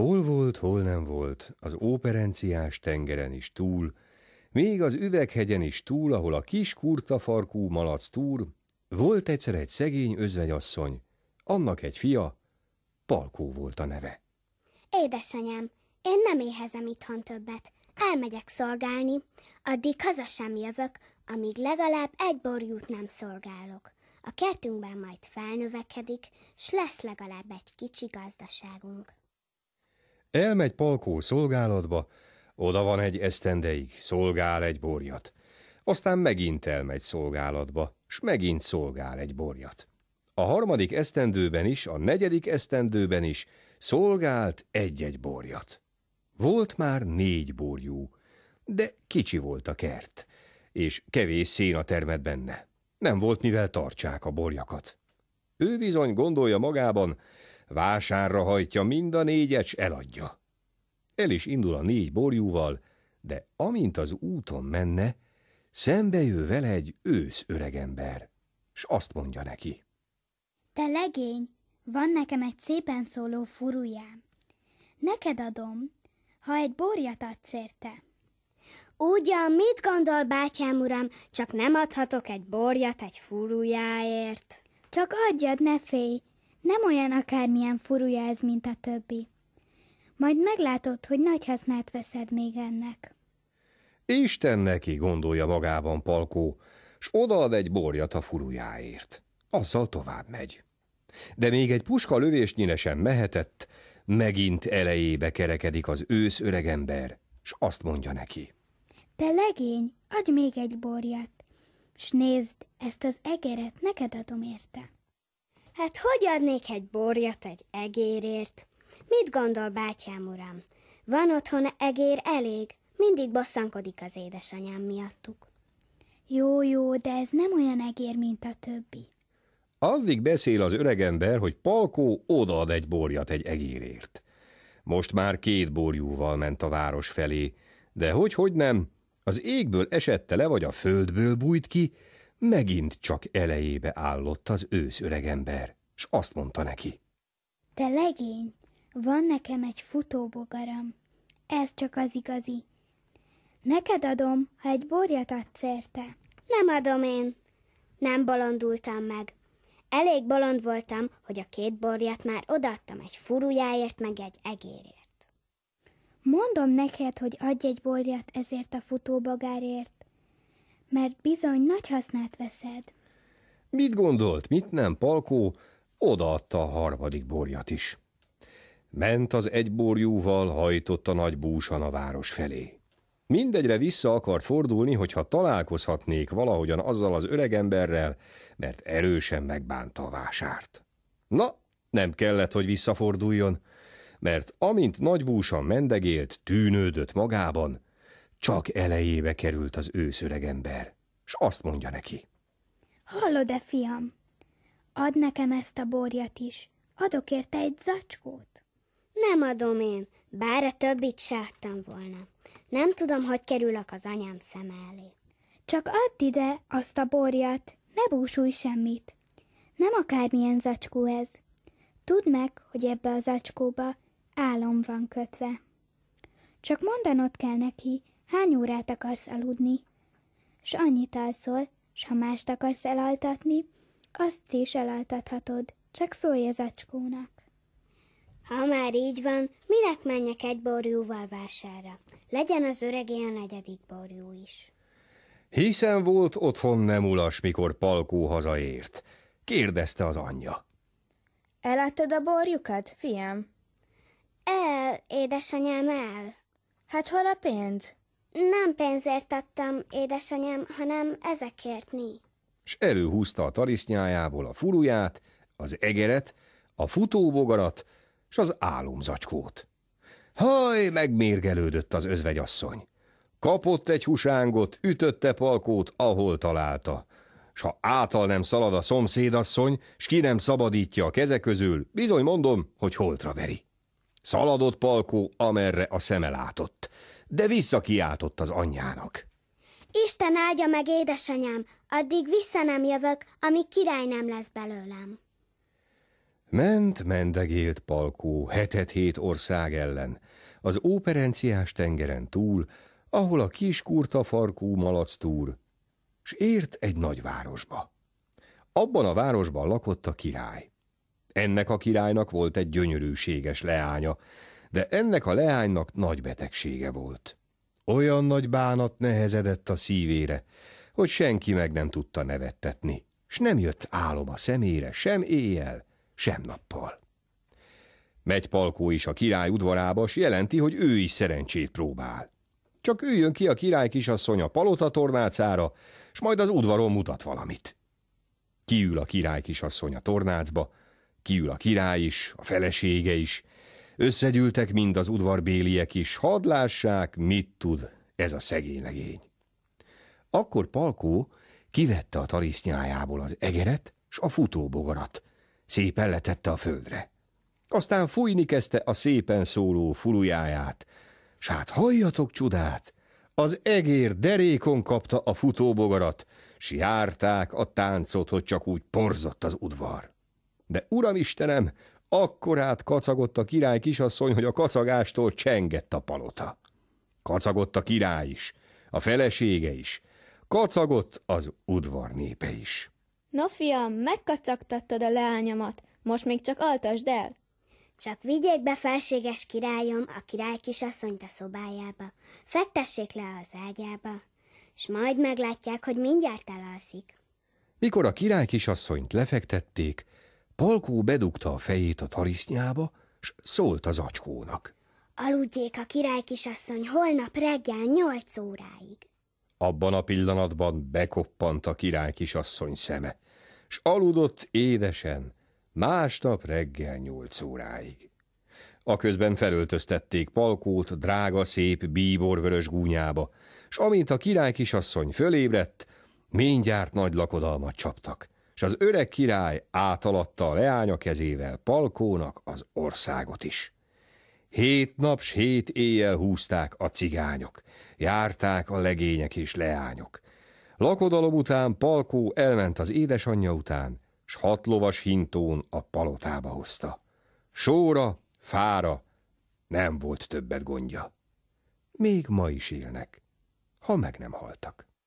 Hol volt, hol nem volt, az óperenciás tengeren is túl, még az üveghegyen is túl, ahol a kis kurtafarkú malac túr, volt egyszer egy szegény özvegyasszony, annak egy fia, Palkó volt a neve. Édesanyám, én nem éhezem itthon többet, elmegyek szolgálni, addig haza sem jövök, amíg legalább egy borjút nem szolgálok. A kertünkben majd felnövekedik, s lesz legalább egy kicsi gazdaságunk. Elmegy Palkó szolgálatba, oda van egy esztendeig, szolgál egy borjat. Aztán megint elmegy szolgálatba, s megint szolgál egy borjat. A harmadik esztendőben is, a negyedik esztendőben is szolgált egy-egy borjat. Volt már négy borjú, de kicsi volt a kert, és kevés a termet benne. Nem volt mivel tartsák a borjakat. Ő bizony gondolja magában, vásárra hajtja mind a négyet, s eladja. El is indul a négy borjúval, de amint az úton menne, szembe jöv vele egy ősz öregember, s azt mondja neki. Te legény, van nekem egy szépen szóló furujám. Neked adom, ha egy borjat adsz érte. Ugyan, mit gondol, bátyám uram, csak nem adhatok egy borjat egy furujáért. Csak adjad, ne félj, nem olyan akármilyen furúja ez, mint a többi. Majd meglátod, hogy nagy hasznát veszed még ennek. Isten neki, gondolja magában Palkó, s odaad egy borjat a furujáért. Azzal tovább megy. De még egy puska lövésnyire sem mehetett, megint elejébe kerekedik az ősz öregember, s azt mondja neki. Te legény, adj még egy borjat, s nézd, ezt az egeret neked adom érte. Hát hogy adnék egy borjat egy egérért? Mit gondol, bátyám uram? Van otthon egér elég? Mindig bosszankodik az édesanyám miattuk. Jó, jó, de ez nem olyan egér, mint a többi. Addig beszél az öregember, hogy Palkó odaad egy borjat egy egérért. Most már két borjúval ment a város felé, de hogy, hogy nem, az égből esette le, vagy a földből bújt ki, megint csak elejébe állott az ősz öregember, s azt mondta neki. Te legény, van nekem egy futóbogaram. Ez csak az igazi. Neked adom, ha egy borjat adsz érte. Nem adom én. Nem bolondultam meg. Elég bolond voltam, hogy a két borját már odaadtam egy furujáért, meg egy egérért. Mondom neked, hogy adj egy borjat ezért a futóbogárért mert bizony nagy hasznát veszed. Mit gondolt, mit nem, Palkó? Odaadta a harmadik borjat is. Ment az egyborjúval, hajtott a nagy búsan a város felé. Mindegyre vissza akart fordulni, hogyha találkozhatnék valahogyan azzal az öregemberrel, mert erősen megbánta a vásárt. Na, nem kellett, hogy visszaforduljon, mert amint búsan mendegélt, tűnődött magában, csak elejébe került az őszöreg ember, s azt mondja neki. Hallod-e, fiam? Ad nekem ezt a borjat is. Adok érte egy zacskót. Nem adom én, bár a többit sáttam volna. Nem tudom, hogy kerülök az anyám szem elé. Csak add ide azt a borjat, ne búsulj semmit. Nem akármilyen zacskó ez. Tudd meg, hogy ebbe a zacskóba álom van kötve. Csak mondanod kell neki, Hány órát akarsz aludni? S annyit alszol, s ha mást akarsz elaltatni, azt is elaltathatod, csak szólj az acskónak. Ha már így van, minek menjek egy borjúval vására? Legyen az öregé a negyedik borjú is. Hiszen volt otthon nem ulas, mikor Palkó hazaért. Kérdezte az anyja. Eladtad a borjukat, fiam? El, édesanyám, el. Hát hol a pénz? Nem pénzért adtam, édesanyám, hanem ezekért ni. S előhúzta a tarisznyájából a furuját, az egeret, a futóbogarat és az álomzacskót. Haj, megmérgelődött az özvegyasszony. Kapott egy husángot, ütötte palkót, ahol találta. S ha által nem szalad a szomszédasszony, s ki nem szabadítja a keze közül, bizony mondom, hogy holtra veri. Szaladott Palkó, amerre a szeme látott, de visszakiáltott az anyjának. Isten áldja meg, édesanyám, addig vissza nem jövök, amíg király nem lesz belőlem. Ment, mendegélt Palkó hetet-hét ország ellen, az óperenciás tengeren túl, ahol a kis kurta farkú malac túr, s ért egy nagy városba. Abban a városban lakott a király. Ennek a királynak volt egy gyönyörűséges leánya, de ennek a leánynak nagy betegsége volt. Olyan nagy bánat nehezedett a szívére, hogy senki meg nem tudta nevettetni, s nem jött álom a szemére sem éjjel, sem nappal. Megy Palkó is a király udvarába, s jelenti, hogy ő is szerencsét próbál. Csak üljön ki a király kisasszony a palota tornácára, s majd az udvaron mutat valamit. Kiül a király kisasszony a tornácba, Kiül a király is, a felesége is. Összegyűltek mind az udvarbéliek is, hadd lássák, mit tud ez a szegény legény. Akkor Palkó kivette a tarisznyájából az egeret s a futóbogarat, szépen letette a földre. Aztán fújni kezdte a szépen szóló fulujáját, s hát halljatok csodát! Az egér derékon kapta a futóbogarat, s járták a táncot, hogy csak úgy porzott az udvar. De uramistenem, akkorát kacagott a király kisasszony, hogy a kacagástól csengett a palota. Kacagott a király is, a felesége is, kacagott az udvar népe is. Na fiam, megkacagtattad a leányamat, most még csak altasd el. Csak vigyék be felséges királyom a király kisasszonyt a szobájába, fektessék le az ágyába, és majd meglátják, hogy mindjárt elalszik. Mikor a király kisasszonyt lefektették, Palkó bedugta a fejét a tarisznyába, s szólt az acskónak. Aludjék a király kisasszony holnap reggel nyolc óráig. Abban a pillanatban bekoppant a király kisasszony szeme, s aludott édesen, másnap reggel nyolc óráig. A közben felöltöztették Palkót drága szép bíborvörös gúnyába, s amint a király kisasszony fölébredt, mindjárt nagy lakodalmat csaptak és az öreg király átaladta a leánya kezével Palkónak az országot is. Hét nap s hét éjjel húzták a cigányok, járták a legények és leányok. Lakodalom után Palkó elment az édesanyja után, s hat lovas hintón a palotába hozta. Sóra, fára, nem volt többet gondja. Még ma is élnek, ha meg nem haltak.